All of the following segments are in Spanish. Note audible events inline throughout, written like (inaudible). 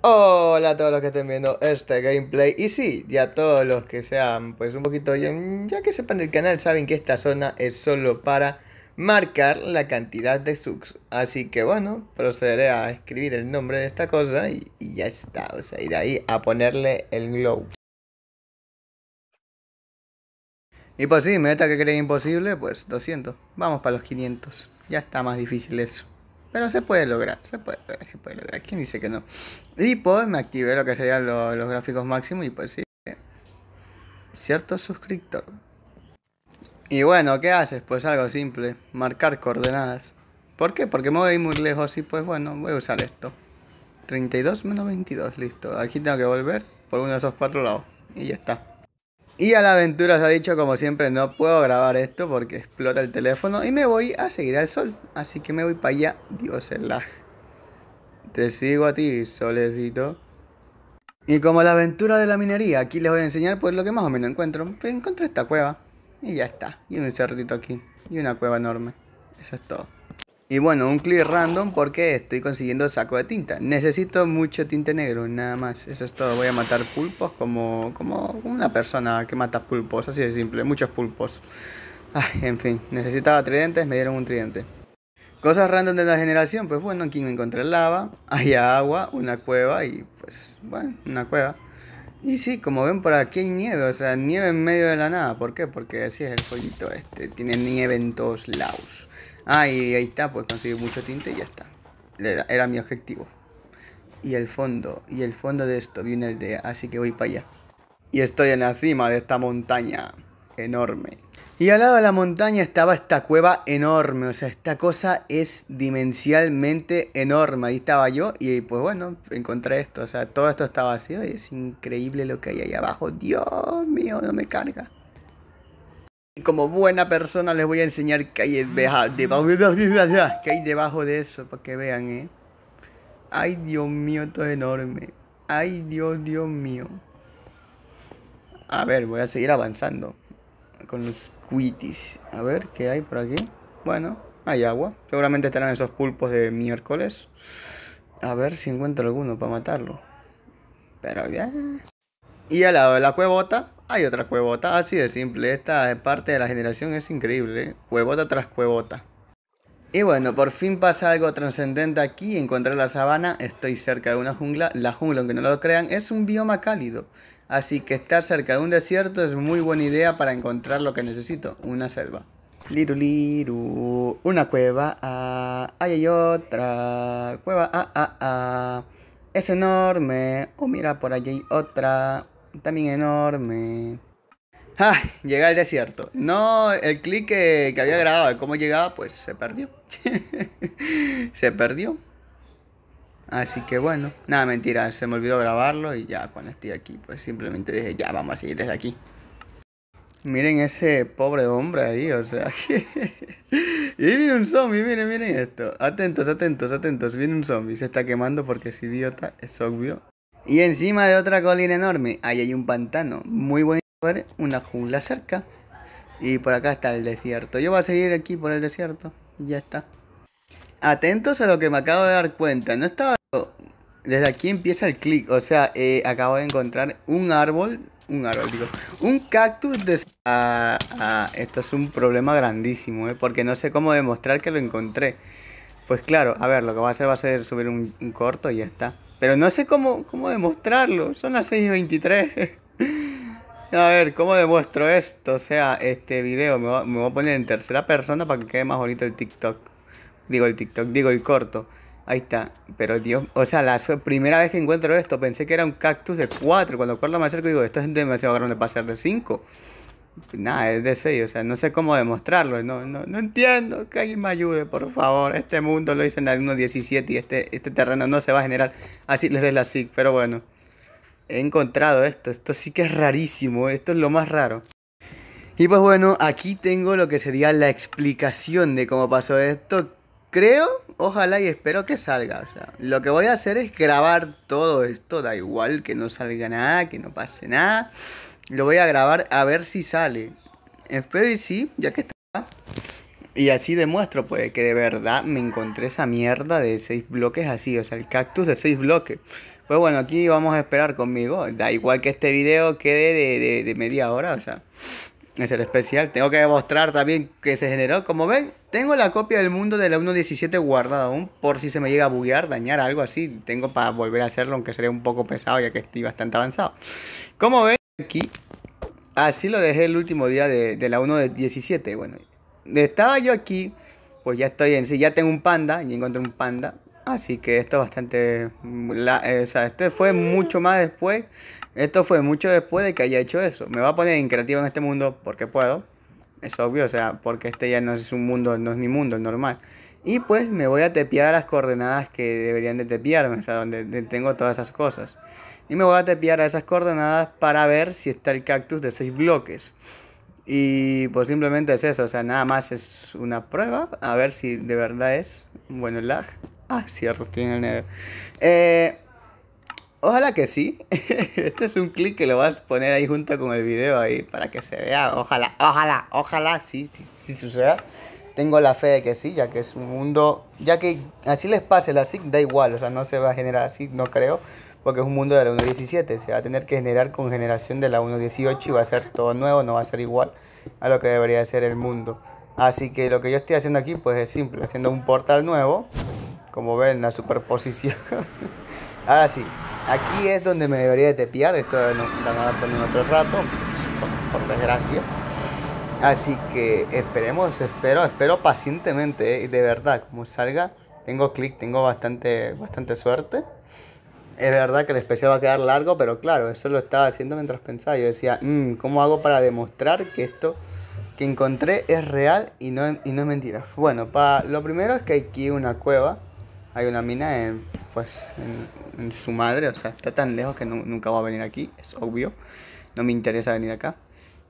Hola a todos los que estén viendo este gameplay y sí, ya todos los que sean pues un poquito ya que sepan del canal saben que esta zona es solo para marcar la cantidad de subs así que bueno, procederé a escribir el nombre de esta cosa y, ya está, o sea, y de ahí a ponerle el glow Y pues sí, meta que creen imposible, pues 200, vamos para los 500, ya está más difícil eso pero se puede lograr, se puede, eh, se puede lograr. ¿Quién dice que no? Y pues me activé lo que serían los gráficos máximos y pues sí. Eh, cierto suscriptor. Y bueno, ¿qué haces? Pues algo simple, marcar coordenadas. ¿Por qué? Porque me voy a ir muy lejos y pues bueno, voy a usar esto. 32 menos 22, listo. Aquí tengo que volver por uno de esos cuatro lados. Y ya está. Y a la aventura se ha dicho, como siempre, no puedo grabar esto porque explota el teléfono y me voy a seguir al sol. Así que me voy para allá. Dios, el lag. Te sigo a ti, solecito. Y como la aventura de la minería, aquí les voy a enseñar pues lo que más o menos encuentro. encontré esta cueva. Y ya está. Y un cerdito aquí. Y una cueva enorme. Eso es todo. Y bueno, un clic random porque estoy consiguiendo saco de tinta. Necesito mucho tinte negro, nada más. Eso es todo. Voy a matar pulpos como, como una persona que mata pulpos. Así de simple, muchos pulpos. Ay, en fin, necesitaba tridentes, me dieron un tridente. Cosas random de la generación, pues bueno, aquí me encontré lava, hay (laughs) agua, una cueva y pues bueno, una cueva. Y sí, como ven por aquí hay nieve, o sea, nieve en medio de la nada. ¿Por qué? Porque así es el follito este, tiene nieve en todos lados. Ah, y ahí está, pues conseguí mucho tinte y ya está. Era, era mi objetivo. Y el fondo, y el fondo de esto viene el de, así que voy para allá. Y estoy en la cima de esta montaña enorme. Y al lado de la montaña estaba esta cueva enorme, o sea, esta cosa es dimensionalmente enorme. Ahí estaba yo y pues bueno, encontré esto, o sea, todo esto estaba vacío es increíble lo que hay ahí abajo. Dios mío, no me carga. Y como buena persona les voy a enseñar qué hay debajo, hay debajo de eso, para que vean, ¿eh? Ay, Dios mío, esto es enorme. Ay, Dios, Dios mío. A ver, voy a seguir avanzando con los a ver, ¿qué hay por aquí? Bueno, hay agua. Seguramente estarán esos pulpos de miércoles. A ver si encuentro alguno para matarlo. Pero bien Y al lado de la cuevota hay otra cuevota. Así de simple. Esta parte de la generación es increíble. ¿eh? Cuevota tras cuevota. Y bueno, por fin pasa algo trascendente aquí. Encontré la sabana. Estoy cerca de una jungla. La jungla, aunque no lo crean, es un bioma cálido. Así que estar cerca de un desierto es muy buena idea para encontrar lo que necesito, una selva. Liru liru, una cueva, ah, ahí hay otra, cueva, ah, ah, ah. Es enorme, oh mira, por allí hay otra, también enorme. ¡Ah! Llegué al desierto. No, el clic que había grabado de cómo llegaba, pues se perdió. (laughs) se perdió. Así que bueno, nada, mentira, se me olvidó grabarlo y ya cuando estoy aquí, pues simplemente dije, ya, vamos a seguir desde aquí. Miren ese pobre hombre ahí, o sea, (laughs) y viene un zombie, miren, miren esto. Atentos, atentos, atentos, viene un zombie, se está quemando porque es idiota, es obvio. Y encima de otra colina enorme, ahí hay un pantano, muy bueno una jungla cerca. Y por acá está el desierto, yo voy a seguir aquí por el desierto, y ya está. Atentos a lo que me acabo de dar cuenta, no estaba desde aquí empieza el clic, o sea, eh, acabo de encontrar un árbol, un árbol, digo, un cactus de... Ah, ah, esto es un problema grandísimo, eh, porque no sé cómo demostrar que lo encontré. Pues claro, a ver, lo que va a hacer va a ser subir un, corto y ya está. Pero no sé cómo, cómo demostrarlo, son las 6.23. (laughs) a ver, ¿cómo demuestro esto? O sea, este video me voy a poner en tercera persona para que quede más bonito el TikTok. Digo el TikTok, digo el corto. Ahí está. Pero Dios, o sea, la primera vez que encuentro esto, pensé que era un cactus de 4. Cuando acuerdo más cerca digo, esto es demasiado grande para ser de 5. Nada, es de 6, o sea, no sé cómo demostrarlo. No, no, no entiendo, que alguien me ayude, por favor. Este mundo lo dicen en el 1.17 y este, este terreno no se va a generar así desde la SIG, Pero bueno, he encontrado esto. Esto sí que es rarísimo, esto es lo más raro. Y pues bueno, aquí tengo lo que sería la explicación de cómo pasó esto. Creo ojalá y espero que salga. O sea, lo que voy a hacer es grabar todo esto, da igual que no salga nada, que no pase nada. Lo voy a grabar a ver si sale. Espero y sí, ya que está. Y así demuestro, pues, que de verdad me encontré esa mierda de seis bloques así, o sea, el cactus de seis bloques. Pues bueno, aquí vamos a esperar conmigo. Da igual que este video quede de, media hora, o sea. Es el especial. Tengo que demostrar también que se generó. Como ven, tengo la copia del mundo de la 1.17 guardada aún. Por si se me llega a buguear, dañar algo así. Tengo para volver a hacerlo, aunque sería un poco pesado ya que estoy bastante avanzado. Como ven, aquí. Así lo dejé el último día de, de la 1.17. Bueno, estaba yo aquí. Pues ya estoy en sí. Ya tengo un panda. y encontré un panda. Así que esto es bastante. Mm, eh, o sea, esto fue mucho más después. Esto fue mucho después de que haya hecho eso. Me va a poner en creativo en este mundo porque puedo. Es obvio, o sea, porque este ya no es un mundo, no es mi mundo, normal. Y pues me voy a tepear a las coordenadas que deberían de tepearme, o sea, donde tengo todas esas cosas. Y me voy a tepear a esas coordenadas para ver si está el cactus de seis bloques. Y pues simplemente es eso, o sea, nada más es una prueba, a ver si de verdad es. Bueno, lag. Ah, cierto, estoy en el Nether. Eh, ojalá que sí. (laughs) este es un clic que lo vas a poner ahí junto con el video ahí para que se vea. Ojalá, ojalá, ojalá, sí, sí, sí suceda. Tengo la fe de que sí, ya que es un mundo, ya que así les pase la SIC, da igual, o sea, no se va a generar así, no creo, porque es un mundo de la 1.17, se va a tener que generar con generación de la 1.18 y va a ser todo nuevo, no va a ser igual a lo que debería ser el mundo. Así que lo que yo estoy haciendo aquí pues es simple, haciendo un portal nuevo como ven, la superposición. (laughs) Ahora sí, aquí es donde me debería de tepear. Esto no, la van a poner otro rato, por, desgracia. Así que esperemos, espero, espero pacientemente, eh, de verdad, como salga. Tengo clic, tengo bastante, bastante suerte. Es verdad que el especial va a quedar largo, pero claro, eso lo estaba haciendo mientras pensaba. Yo decía, mm, ¿cómo hago para demostrar que esto que encontré es real y no, no es mentira? Bueno, lo primero es que hay aquí una cueva hay una mina en, pues, en, su madre, o sea, está tan lejos que nunca va a venir aquí, es obvio, no me interesa venir acá.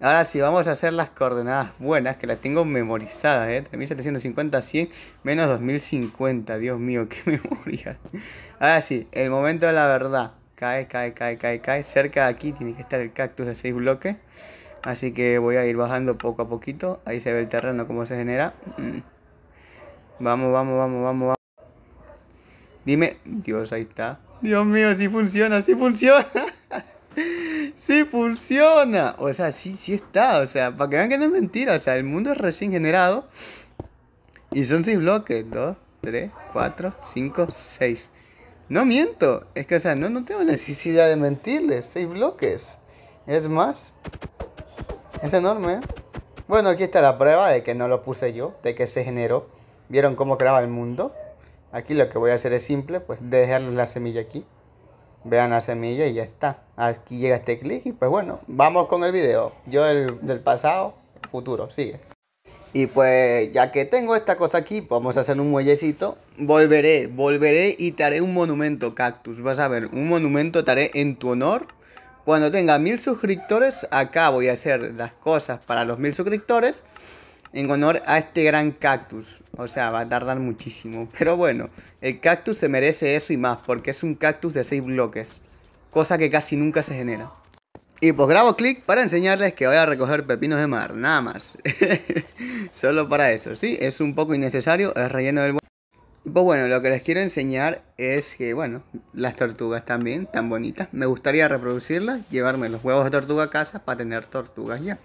Ahora sí, vamos a hacer las coordenadas buenas, que las tengo memorizadas, ¿eh? 3750, 100, menos 2050, Dios mío, qué (laughs) memoria. Ahora sí, el momento de la verdad. Cae, cae, cae, cae, cae. Cerca de aquí tiene que estar el cactus de seis bloques. Así que voy a ir bajando poco a poquito. Ahí se ve el terreno, cómo se genera. Mm. vamos, vamos, vamos, vamos. Dime, Dios, ahí está. Dios mío, sí funciona, sí funciona. (laughs) sí funciona. O sea, sí, sí está. O sea, para que vean que no es mentira. O sea, el mundo es recién generado. Y son seis bloques. Dos, tres, cuatro, cinco, seis. No miento. Es que, o sea, no, tengo necesidad de mentirles. Seis bloques. Es más. Es enorme. ¿eh? Bueno, aquí está la prueba de que no lo puse yo. De que se generó. ¿Vieron cómo creaba el mundo? Aquí lo que voy a hacer es simple, pues dejar la semilla aquí. Vean la semilla y ya está. Aquí llega este clic y pues bueno, vamos con el video. Yo del, del pasado, futuro, sigue. Y pues ya que tengo esta cosa aquí, vamos a hacer un muellecito. Volveré, volveré y te haré un monumento cactus. Vas a ver, un monumento te haré en tu honor. Cuando tenga mil suscriptores, acá voy a hacer las cosas para los mil suscriptores en honor a este gran cactus. O sea, va a tardar muchísimo. Pero bueno, el cactus se merece eso y más, porque es un cactus de 6 bloques, cosa que casi nunca se genera. Y pues grabo clic para enseñarles que voy a recoger pepinos de mar, nada más. (laughs) Solo para eso, sí, es un poco innecesario, es relleno del... Y pues bueno, lo que les quiero enseñar es que, bueno, las tortugas también, tan bonitas. Me gustaría reproducirlas, llevarme los huevos de tortuga a casa para tener tortugas ya.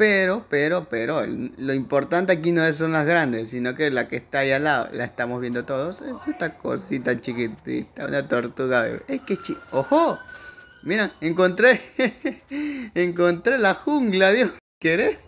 Pero, pero, pero, lo importante aquí no son las grandes, sino que la que está ahí al lado, la estamos viendo todos. Es esta cosita chiquitita, una tortuga Es que chi ¡Ojo! Mira, encontré. (laughs) encontré la jungla, Dios. ¿Querés?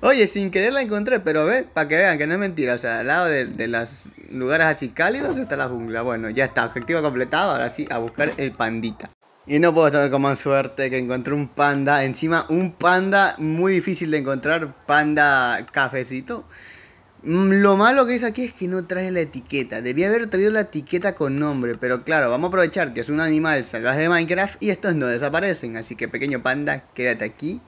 Oye, sin querer la encontré, pero ve, para que vean que no es mentira. O sea, al lado de, de los lugares así cálidos está la jungla. Bueno, ya está, objetivo completado. Ahora sí, a buscar el pandita. Y no puedo estar con más suerte que encontré un panda. Encima, un panda muy difícil de encontrar. Panda cafecito. Mm, lo malo que es aquí es que no trae la etiqueta. Debía haber traído la etiqueta con nombre. Pero claro, vamos a aprovechar que es un animal salvaje de Minecraft y estos no desaparecen. Así que pequeño panda, quédate aquí.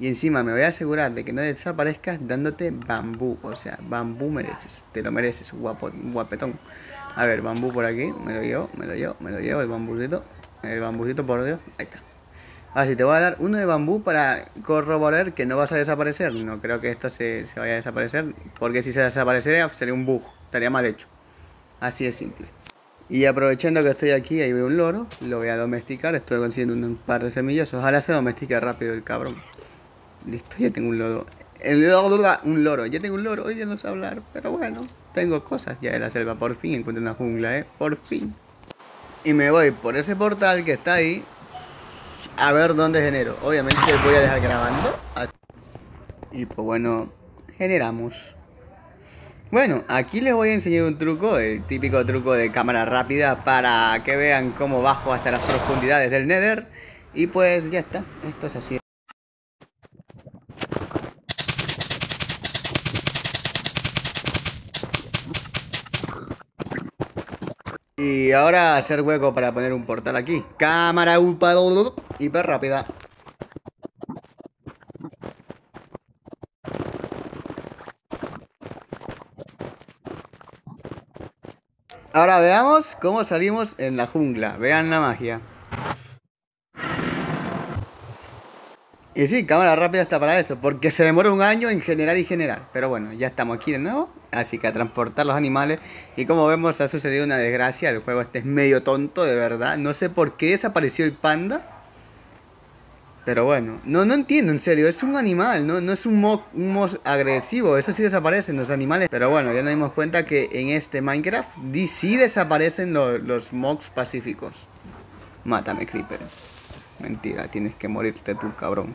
Y encima me voy a asegurar de que no desaparezcas dándote bambú. O sea, bambú mereces. Te lo mereces, guapo, guapetón. A ver, bambú por aquí. Me lo llevo, me lo llevo, me lo llevo el bambucito. El bambucito, por Dios. Ahí está. Así te voy a dar uno de bambú para corroborar que no vas a desaparecer. No creo que esto se, vaya a desaparecer. Porque si se desaparecería sería un bug. Estaría mal hecho. Así de simple. Y aprovechando que estoy aquí, ahí veo un loro. Lo voy a domesticar. Estoy consiguiendo un par de semillas. Ojalá se domestique rápido el cabrón. Listo, ya tengo un loro. El loro un loro. Ya tengo un loro. Hoy ya no sé hablar. Pero bueno, tengo cosas ya de la selva. Por fin encuentro una jungla, ¿eh? Por fin y me voy por ese portal que está ahí a ver dónde genero. Obviamente voy a dejar grabando. Y pues bueno, generamos. Bueno, aquí les voy a enseñar un truco, el típico truco de cámara rápida para que vean cómo bajo hasta las profundidades del Nether. Y pues ya está, esto es así. Y ahora hacer hueco para poner un portal aquí. Cámara upa, hiper rápida. Ahora veamos cómo salimos en la jungla. Vean la magia. Y sí, cámara rápida está para eso, porque se demora un año en general y general. Pero bueno, ya estamos aquí de nuevo así que a transportar los animales. Y como vemos, ha sucedido una desgracia. El juego este es medio tonto, de verdad. No sé por qué desapareció el panda. Pero bueno, no, no entiendo, en serio, es un animal, no, no es un mod, agresivo, eso sí desaparecen los animales. Pero bueno, ya nos dimos cuenta que en este Minecraft sí desaparecen los, los mobs pacíficos. Mátame, Creeper. Mentira, tienes que morirte tú, cabrón.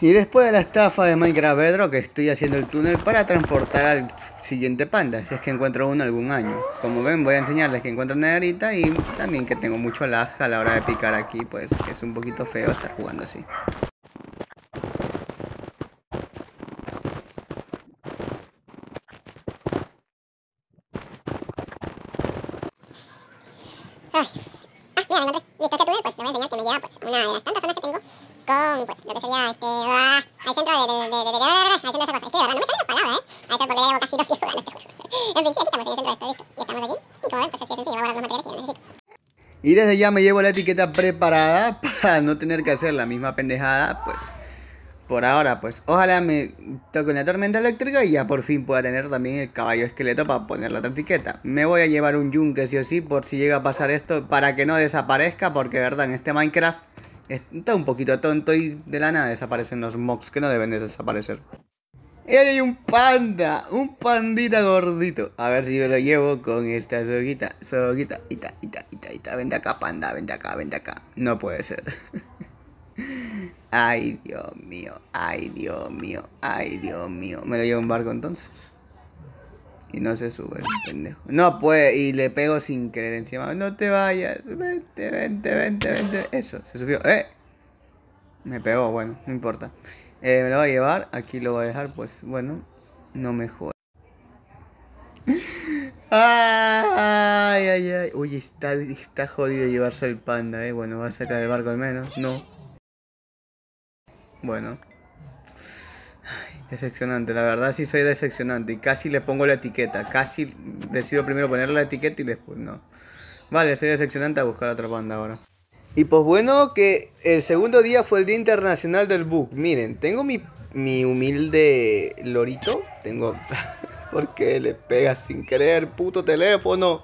Y después de la estafa de Minecraft Bedrock estoy haciendo el túnel para transportar al siguiente panda, si es que encuentro uno algún año. Como ven voy a enseñarles que encuentro una garita y también que tengo mucho laja a la hora de picar aquí, pues es un poquito feo estar jugando así. ah, mira, encontré mi túnel, pues te voy a enseñar que me lleva pues una de las tantas zonas que tengo y desde ya me llevo la etiqueta preparada para no tener que hacer la misma pendejada, pues por ahora, pues ojalá me toque una tormenta eléctrica y ya por fin pueda tener también el caballo esqueleto para poner la otra etiqueta. Me voy a llevar un yunque sí o sí por si llega a pasar esto para que no desaparezca, porque verdad, en este Minecraft Está un poquito tonto y de la nada desaparecen los mocks que no deben de desaparecer. ¡Y hay un panda! ¡Un pandita gordito! A ver si me lo llevo con esta soguita. Soguita, ita, ita, ita, ita. Vente acá, panda, vente acá, vente acá. No puede ser. (laughs) ay, Dios mío, ay, Dios mío, ay, Dios mío. ¿Me lo llevo un barco entonces? Y no se sube el pendejo. No puede, y le pego sin querer encima. No te vayas, vente, vente, vente, vente. Eso, se subió. ¡Eh! Me pegó, bueno, no importa. Eh, me lo voy a llevar, aquí lo voy a dejar, pues bueno, no me jode (laughs) Ay, ay, ay. Uy, está, está jodido llevarse el panda, eh. Bueno, va a sacar el barco al menos. No. Bueno. Decepcionante, la verdad sí soy decepcionante y casi le pongo la etiqueta, casi decido primero poner la etiqueta y después no. Vale, soy decepcionante a buscar otra banda ahora. Y pues bueno, que el segundo día fue el Día Internacional del Book. Miren, tengo mi, mi humilde lorito, tengo... (laughs) porque le pega sin querer, puto teléfono.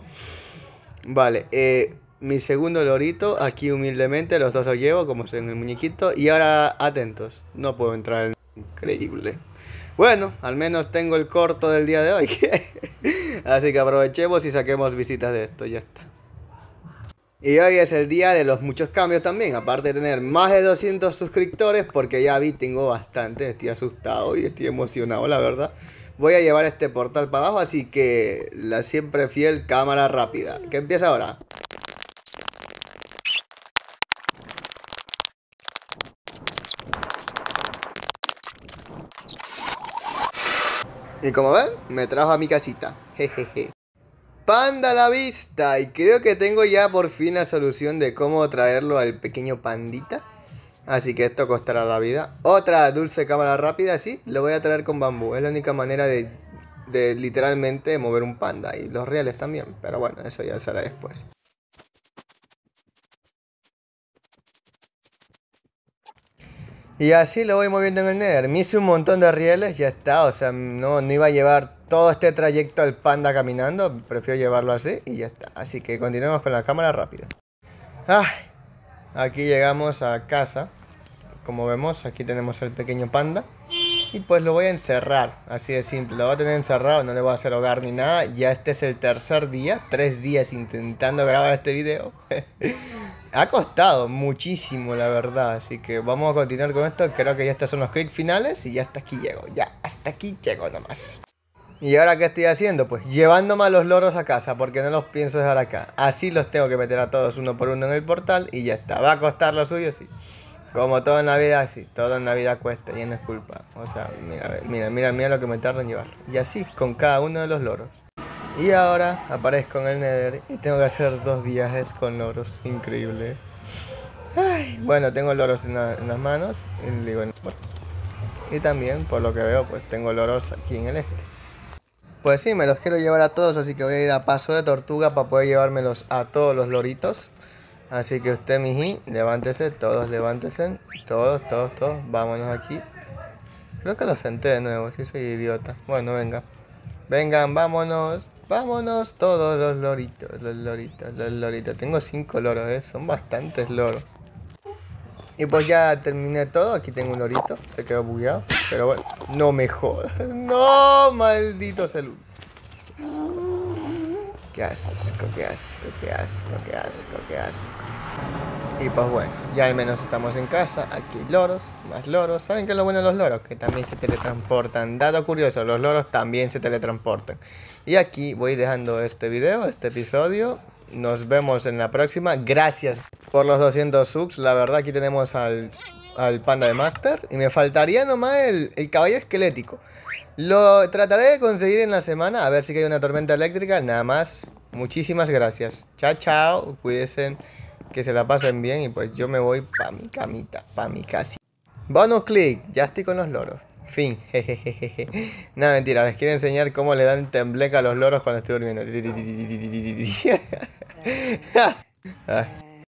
Vale, eh, mi segundo lorito, aquí humildemente los dos lo llevo como en el muñequito y ahora atentos, no puedo entrar en... Increíble. Bueno, al menos tengo el corto del día de hoy. (laughs) Así que aprovechemos y saquemos visitas de esto, ya está. Y hoy es el día de los muchos cambios también, aparte de tener más de 200 suscriptores, porque ya vi, tengo bastante, estoy asustado y estoy emocionado, la verdad. Voy a llevar este portal para abajo, así que la siempre fiel cámara rápida, que empieza ahora. Y como ven, me trajo a mi casita. Jejeje. Panda a la vista. Y creo que tengo ya por fin la solución de cómo traerlo al pequeño pandita. Así que esto costará la vida. Otra dulce cámara rápida, sí. Lo voy a traer con bambú. Es la única manera de, de literalmente mover un panda. Y los reales también. Pero bueno, eso ya será después. Y así lo voy moviendo en el Nether. Me hice un montón de rieles, ya está. O sea, no, no iba a llevar todo este trayecto al panda caminando. Prefiero llevarlo así y ya está. Así que continuemos con la cámara rápido. aquí llegamos a casa. Como vemos, aquí tenemos al pequeño panda. Y pues lo voy a encerrar, así de simple. Lo voy a tener encerrado, no le voy a hacer hogar ni nada. Ya este es el tercer día, tres días intentando grabar este video. (laughs) Ha costado muchísimo, la verdad. Así que vamos a continuar con esto. Creo que ya estos son los clic finales y ya hasta aquí llego. Ya hasta aquí llego nomás. ¿Y ahora qué estoy haciendo? Pues llevándome a los loros a casa porque no los pienso dejar acá. Así los tengo que meter a todos uno por uno en el portal y ya está. Va a costar lo suyo, sí. Como todo en la vida, sí. Todo en la vida cuesta y no es culpa. O sea, mira, mira, mira, mira lo que me tardan en llevar. Y así, con cada uno de los loros. Y ahora aparezco en el Nether y tengo que hacer dos viajes con loros. Increíble. bueno, tengo loros en, las manos. Y, digo, y también, por lo que veo, pues tengo loros aquí en el este. Pues sí, me los quiero llevar a todos, así que voy a ir a paso de tortuga para poder llevármelos a todos los loritos. Así que usted, miji, levántese, todos levántese, todos, todos, todos, vámonos aquí. Creo que lo senté de nuevo, si soy idiota. Bueno, venga. Vengan, vámonos. Vámonos todos los loritos, los loritos, los loritos. Tengo cinco loros, ¿eh? son bastantes loros. Y pues ya terminé todo. Aquí tengo un lorito. Se quedó bugueado. Pero bueno, no me jodas. (laughs) No, maldito salud. Qué asco, qué asco, qué asco, qué asco, qué asco. Qué asco. Y pues bueno, ya al menos estamos en casa. Aquí loros, más loros. ¿Saben qué es lo bueno de los loros? Que también se teletransportan. Dado curioso, los loros también se teletransportan. Y aquí voy dejando este video, este episodio. Nos vemos en la próxima. Gracias por los 200 subs. La verdad, aquí tenemos al, panda de Master. Y me faltaría nomás el, el caballo esquelético. Lo trataré de conseguir en la semana. A ver si hay una tormenta eléctrica. Nada más. Muchísimas gracias. Chao, chao. Cuídense que se la pasen bien y pues yo me voy pa' mi camita, pa' mi casa Bonus click, ya estoy con los loros. Fin. (laughs) Nada, mentira, les quiero enseñar cómo le dan tembleca a los loros cuando estoy durmiendo. (laughs) (laughs) Ah.